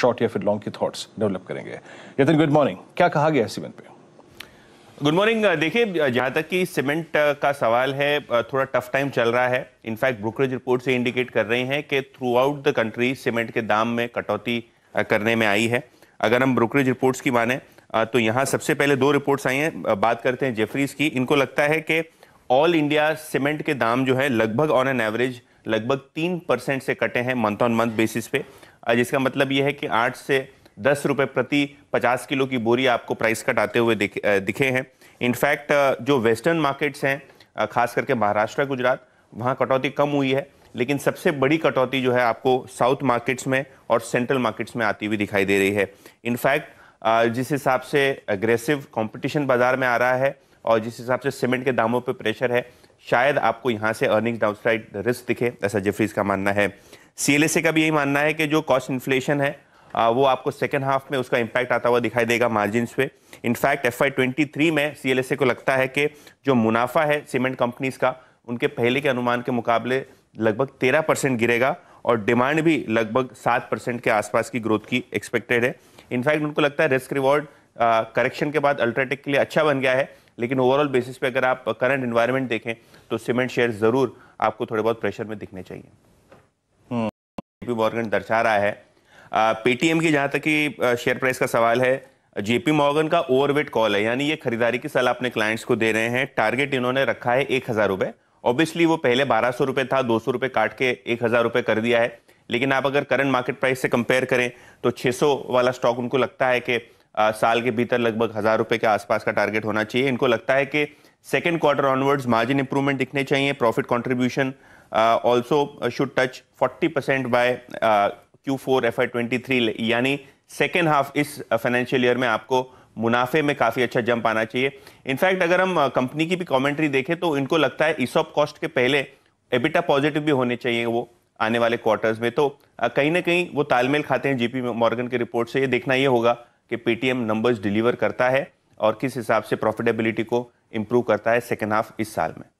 Short या फिर long की थॉट्स डेवलप करेंगे यतिन गुड मॉर्निंग क्या कहा गया सीमेंट पे गुड मॉर्निंग देखिए जहाँ तक कि सीमेंट का सवाल है थोड़ा टफ टाइम चल रहा है इनफैक्ट ब्रोकरेज रिपोर्ट से इंडिकेट कर रहे हैं कि throughout the country cement के दाम में कटौती करने में आई है अगर हम ब्रोकरेज रिपोर्ट्स की माने तो यहाँ सबसे पहले दो रिपोर्ट्स आई हैं बात करते हैं जेफरीज की इनको लगता है कि ऑल इंडिया सीमेंट के दाम जो है लगभग ऑन एन एवरेज लगभग तीन परसेंट से कटे हैं मंथ ऑन मंथ बेसिस पे जिसका मतलब ये है कि आठ से दस रुपये प्रति पचास किलो की बोरी आपको प्राइस कट आते हुए दिखे दिखे हैं इनफैक्ट जो वेस्टर्न मार्केट्स हैं खास करके महाराष्ट्र गुजरात वहाँ कटौती कम हुई है लेकिन सबसे बड़ी कटौती जो है आपको साउथ मार्केट्स में और सेंट्रल मार्केट्स में आती हुई दिखाई दे रही है इनफैक्ट जिस हिसाब से अग्रेसिव कंपटीशन बाज़ार में आ रहा है और जिस हिसाब से सीमेंट के दामों पर प्रेशर है शायद आपको यहाँ से अर्निंग्स डाउनसाइड रिस्क दिखे ऐसा जेफरीज का मानना है सी का भी यही मानना है कि जो कॉस्ट इन्फ्लेशन है वो आपको सेकेंड हाफ में उसका इम्पैक्ट आता हुआ दिखाई देगा मार्जिन पे in fact F I twenty three में सी एल एस ए को लगता है कि जो मुनाफा है सीमेंट कंपनीज का उनके पहले के अनुमान के मुकाबले लगभग तेरह परसेंट गिरेगा और डिमांड भी लगभग सात परसेंट के आसपास की ग्रोथ की एक्सपेक्टेड है इनफैक्ट उनको लगता है रिस्क रिवॉर्ड करेक्शन के बाद अल्ट्राटेक के लिए अच्छा बन गया है लेकिन ओवरऑल बेसिस पे अगर आप करंट इन्वायरमेंट देखें तो सीमेंट शेयर ज़रूर आपको थोड़े बहुत प्रेशर में दिखने चाहिए जेपी हम्म। मॉर्गन दर्शा रहा है पेटीएम की जहाँ तक कि शेयर प्राइस का सवाल है जेपी मॉर्गन का ओवरवेट कॉल है यानी ये खरीदारी की सलाह अपने क्लाइंट्स को दे रहे हैं टारगेट इन्होंने रखा है एक हज़ार रुपये ऑब्वियसली वो पहले बारह सौ रुपये था दो सौ रुपये काट के एक हज़ार रुपये कर दिया है लेकिन आप अगर करंट मार्केट प्राइस से कंपेयर करें तो सौ वाला स्टॉक उनको लगता है कि साल के भीतर लगभग हज़ार रुपये के आसपास का टारगेट होना चाहिए इनको लगता है कि second quarter onwards margin improvement दिखने चाहिए profit contribution also should touch forty percent by Q four F I twenty three यानी सेकेंड हाफ इस फाइनेंशियल ईयर में आपको मुनाफे में काफ़ी अच्छा जंप आना चाहिए इनफैक्ट अगर हम कंपनी की भी कॉमेंट्री देखें तो इनको लगता है इसॉप कॉस्ट के पहले एबिटा पॉजिटिव भी होने चाहिए वो आने वाले क्वार्टर्स में तो कहीं ना कहीं वो तालमेल खाते हैं जीपी मॉर्गन के रिपोर्ट से ये देखना ये होगा कि पेटीएम नंबर्स डिलीवर करता है और किस हिसाब से प्रॉफिटेबिलिटी को इम्प्रूव करता है सेकेंड हाफ इस साल में